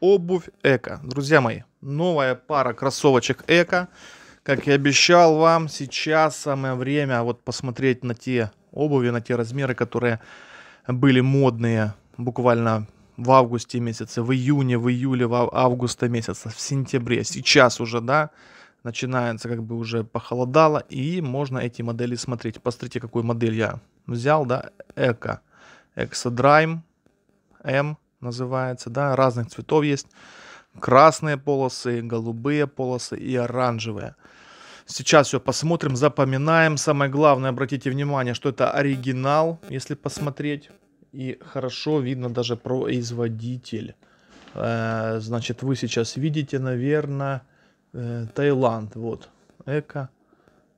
обувь Эко. Друзья мои, новая пара кроссовочек Эко. Как и обещал вам, сейчас самое время вот посмотреть на те обуви, на те размеры, которые были модные буквально в августе месяце, в июне, в июле, в августе месяце, в сентябре. Сейчас уже, да, начинается как бы уже похолодало, и можно эти модели смотреть. Посмотрите, какую модель я взял, да, Эко. Эксодрайм М называется, да, разных цветов есть. Красные полосы, голубые полосы и оранжевые. Сейчас все посмотрим, запоминаем. Самое главное, обратите внимание, что это оригинал, если посмотреть. И хорошо видно даже производитель. Э, значит, вы сейчас видите, наверное, э, Таиланд. Вот, Эко,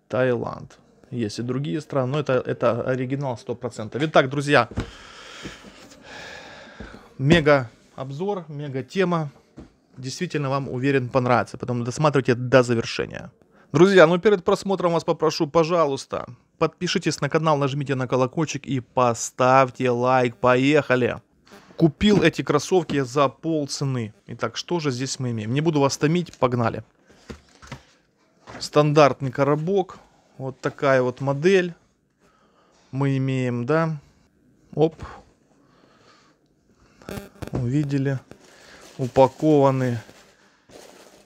Таиланд. Есть и другие страны, но это, это оригинал 100%. Итак, друзья, мега обзор, мега тема. Действительно вам уверен понравится. Потом досматривайте до завершения. Друзья, ну перед просмотром вас попрошу, пожалуйста, подпишитесь на канал, нажмите на колокольчик и поставьте лайк. Поехали! Купил эти кроссовки за пол цены. Итак, что же здесь мы имеем? Не буду вас томить, погнали. Стандартный коробок. Вот такая вот модель. Мы имеем, да? Оп, увидели, упакованы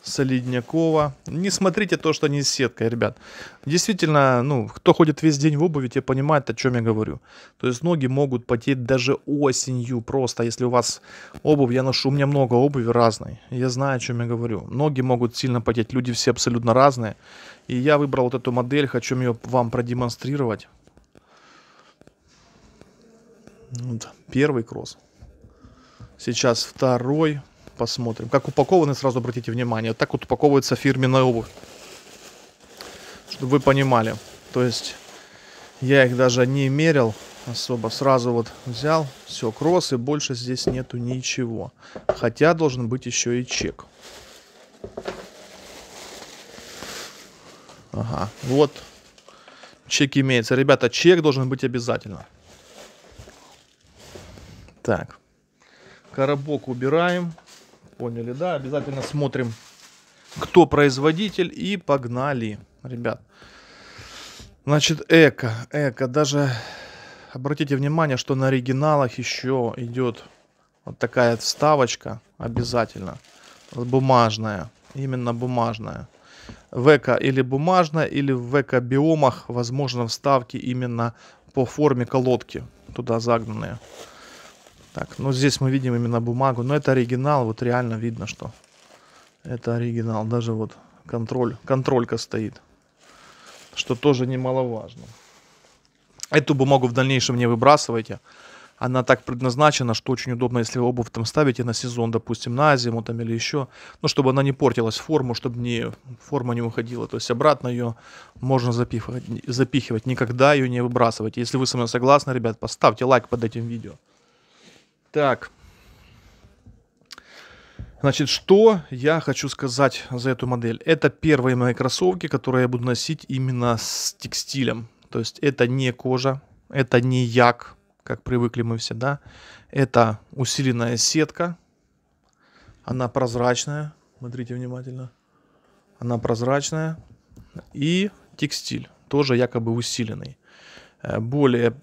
Солиднякова. Не смотрите то, что не с сеткой, ребят. Действительно, ну, кто ходит весь день в обуви, те понимают, о чем я говорю. То есть ноги могут потеть даже осенью просто, если у вас обувь, я ношу, у меня много обуви разной. Я знаю, о чем я говорю. Ноги могут сильно потеть, люди все абсолютно разные. И я выбрал вот эту модель, хочу ее вам продемонстрировать. Вот, первый кросс. Сейчас второй. Посмотрим. Как упакованы, сразу обратите внимание. Вот так вот упаковывается фирменная обувь. Чтобы вы понимали. То есть я их даже не мерил особо. Сразу вот взял. Все, кросс. И больше здесь нету ничего. Хотя должен быть еще и чек. Ага. Вот чек имеется. Ребята, чек должен быть обязательно. Так. Коробок убираем. Поняли, да? Обязательно смотрим, кто производитель. И погнали, ребят. Значит, эко. Эко. Даже обратите внимание, что на оригиналах еще идет вот такая вставочка обязательно. Бумажная. Именно бумажная. В эко или бумажная, или в эко биомах возможно вставки именно по форме колодки. Туда загнанные. Так, ну здесь мы видим именно бумагу, но это оригинал, вот реально видно, что это оригинал. Даже вот контроль, контролька стоит, что тоже немаловажно. Эту бумагу в дальнейшем не выбрасывайте. Она так предназначена, что очень удобно, если вы обувь там ставите на сезон, допустим, на зиму там или еще. Ну, чтобы она не портилась форму, чтобы не, форма не уходила. То есть обратно ее можно запихивать, запихивать. Никогда ее не выбрасывать. Если вы со мной согласны, ребят, поставьте лайк под этим видео. Так. Значит, что я хочу сказать за эту модель? Это первые мои кроссовки, которые я буду носить именно с текстилем. То есть это не кожа, это не як, как привыкли мы всегда. Это усиленная сетка. Она прозрачная. Смотрите внимательно. Она прозрачная. И текстиль тоже якобы усиленный. Э, более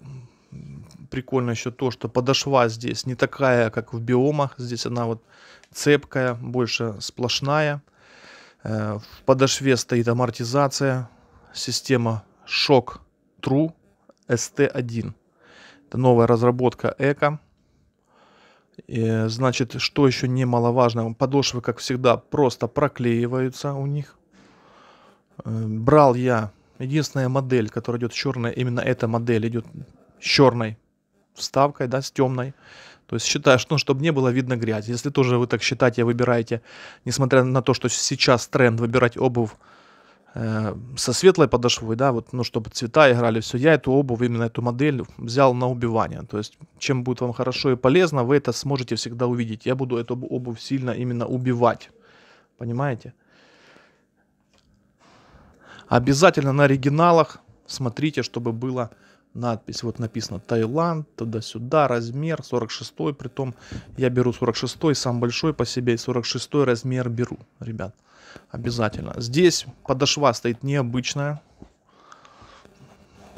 прикольно еще то, что подошва здесь не такая, как в биомах. Здесь она вот цепкая, больше сплошная. Э, в подошве стоит амортизация, система Shock True ST1. Это новая разработка Эко. И, значит, что еще немаловажно, подошвы, как всегда, просто проклеиваются у них. Э, брал я единственная модель, которая идет черная, именно эта модель идет черной вставкой, да, с темной. То есть считаешь, ну, чтобы не было видно грязь. Если тоже вы так считаете, выбираете, несмотря на то, что сейчас тренд выбирать обувь э, со светлой подошвой, да, вот, ну, чтобы цвета играли, все, я эту обувь, именно эту модель взял на убивание. То есть, чем будет вам хорошо и полезно, вы это сможете всегда увидеть. Я буду эту обувь сильно именно убивать. Понимаете? Обязательно на оригиналах смотрите, чтобы было надпись, вот написано Таиланд, туда-сюда, размер 46, притом я беру 46, сам большой по себе, 46 размер беру, ребят, обязательно. Здесь подошва стоит необычная,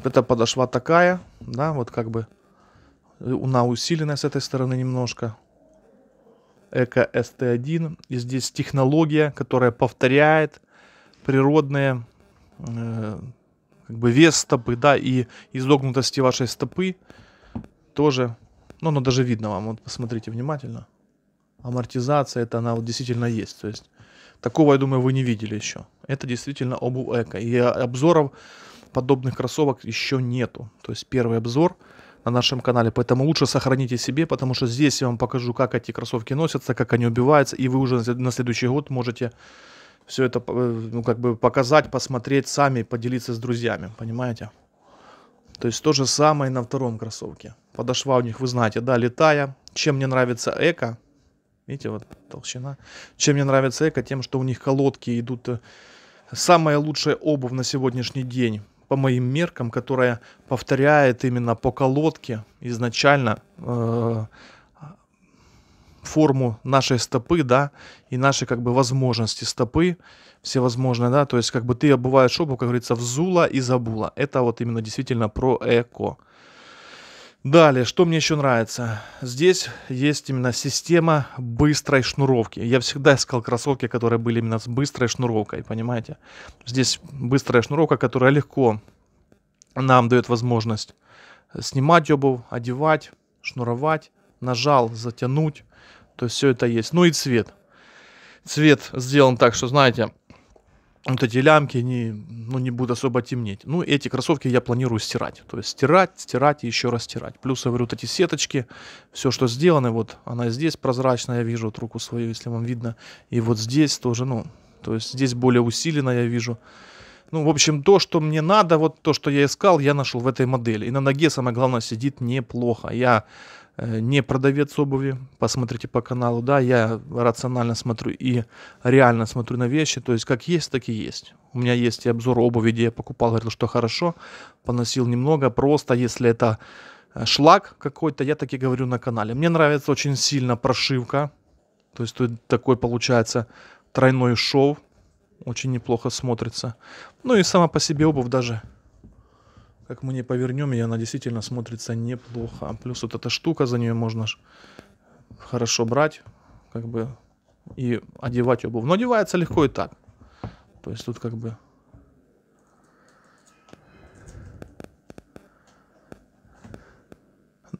это подошва такая, да, вот как бы она э, усиленная с этой стороны немножко, Эко ST1, и здесь технология, которая повторяет природные э как бы вес стопы, да, и изогнутости вашей стопы тоже, ну, оно даже видно вам, вот посмотрите внимательно. Амортизация, это она вот действительно есть, то есть такого, я думаю, вы не видели еще. Это действительно обувь эко, и обзоров подобных кроссовок еще нету, то есть первый обзор на нашем канале, поэтому лучше сохраните себе, потому что здесь я вам покажу, как эти кроссовки носятся, как они убиваются, и вы уже на следующий год можете все это, э, ну, как бы показать, посмотреть сами, поделиться с друзьями, понимаете? То есть то же самое и на втором кроссовке. Подошва у них, вы знаете, да, летая. Чем мне нравится эко, видите, вот толщина. Чем мне нравится эко, тем, что у них колодки идут. Э, самая лучшая обувь на сегодняшний день, по моим меркам, которая повторяет именно по колодке изначально э, форму нашей стопы, да, и наши как бы возможности стопы, всевозможные, да, то есть как бы ты обуваешь обувь, как говорится, взула и забула. Это вот именно действительно про эко. Далее, что мне еще нравится? Здесь есть именно система быстрой шнуровки. Я всегда искал кроссовки, которые были именно с быстрой шнуровкой, понимаете? Здесь быстрая шнуровка, которая легко нам дает возможность снимать обувь, одевать, шнуровать, нажал, затянуть, то есть все это есть. Ну и цвет. Цвет сделан так, что, знаете, вот эти лямки не, ну, не будут особо темнеть. Ну, эти кроссовки я планирую стирать. То есть стирать, стирать и еще раз стирать. Плюс, я говорю, вот эти сеточки, все, что сделано, вот она здесь прозрачная, я вижу вот руку свою, если вам видно. И вот здесь тоже, ну, то есть здесь более усиленно я вижу. Ну, в общем, то, что мне надо, вот то, что я искал, я нашел в этой модели. И на ноге, самое главное, сидит неплохо. Я Э, не продавец обуви, посмотрите по каналу, да, я рационально смотрю и реально смотрю на вещи, то есть как есть, так и есть. У меня есть и обзор обуви, где я покупал, говорил, что хорошо, поносил немного, просто если это э, шлак какой-то, я таки говорю на канале. Мне нравится очень сильно прошивка, то есть тут такой получается тройной шов, очень неплохо смотрится. Ну и сама по себе обувь даже как мы не повернем, и она действительно смотрится неплохо. Плюс вот эта штука, за нее можно хорошо брать, как бы, и одевать обувь. Но одевается легко и так. То есть тут как бы...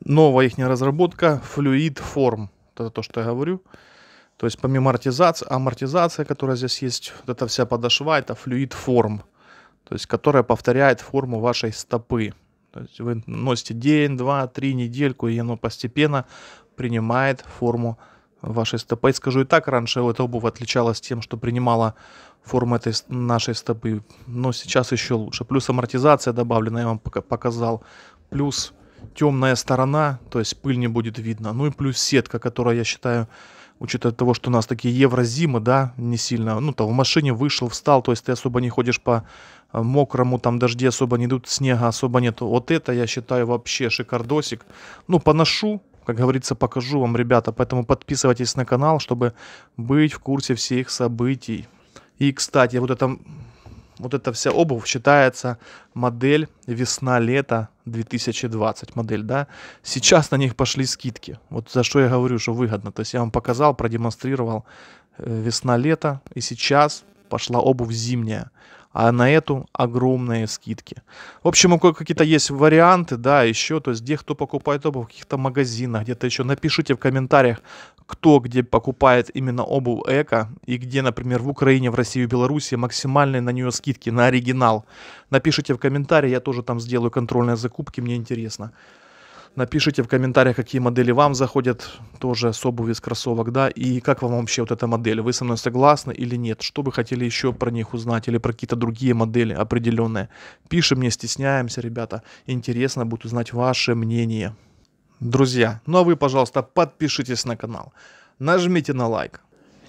Новая их разработка, Fluid Form. Это то, что я говорю. То есть помимо амортизации, амортизация, которая здесь есть, вот эта вся подошва, это Fluid Form то есть которая повторяет форму вашей стопы. То есть вы носите день, два, три недельку, и оно постепенно принимает форму вашей стопы. И скажу и так, раньше эта обувь отличалась тем, что принимала форму этой нашей стопы, но сейчас еще лучше. Плюс амортизация добавлена, я вам показал. Плюс темная сторона, то есть пыль не будет видно. Ну и плюс сетка, которая, я считаю, учитывая того, что у нас такие еврозимы, да, не сильно, ну, там, в машине вышел, встал, то есть ты особо не ходишь по э, мокрому, там, дожди особо не идут, снега особо нет. Вот это, я считаю, вообще шикардосик. Ну, поношу, как говорится, покажу вам, ребята, поэтому подписывайтесь на канал, чтобы быть в курсе всех событий. И, кстати, вот это вот эта вся обувь считается модель весна-лето 2020 модель, да. Сейчас на них пошли скидки. Вот за что я говорю, что выгодно. То есть я вам показал, продемонстрировал э, весна-лето, и сейчас пошла обувь зимняя а на эту огромные скидки. В общем, у кого какие-то есть варианты, да, еще, то есть где кто покупает обувь, в каких-то магазинах, где-то еще. Напишите в комментариях, кто где покупает именно обувь эко и где, например, в Украине, в России, в Беларуси максимальные на нее скидки, на оригинал. Напишите в комментариях, я тоже там сделаю контрольные закупки, мне интересно. Напишите в комментариях, какие модели вам заходят тоже с обуви, с кроссовок, да, и как вам вообще вот эта модель, вы со мной согласны или нет, что бы хотели еще про них узнать или про какие-то другие модели определенные. Пишем, не стесняемся, ребята, интересно будет узнать ваше мнение. Друзья, ну а вы, пожалуйста, подпишитесь на канал, нажмите на лайк,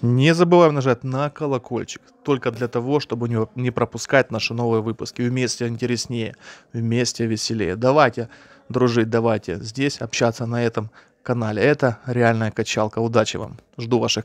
не забываем нажать на колокольчик, только для того, чтобы не пропускать наши новые выпуски. Вместе интереснее, вместе веселее. Давайте дружить давайте здесь, общаться на этом канале. Это реальная качалка. Удачи вам. Жду ваших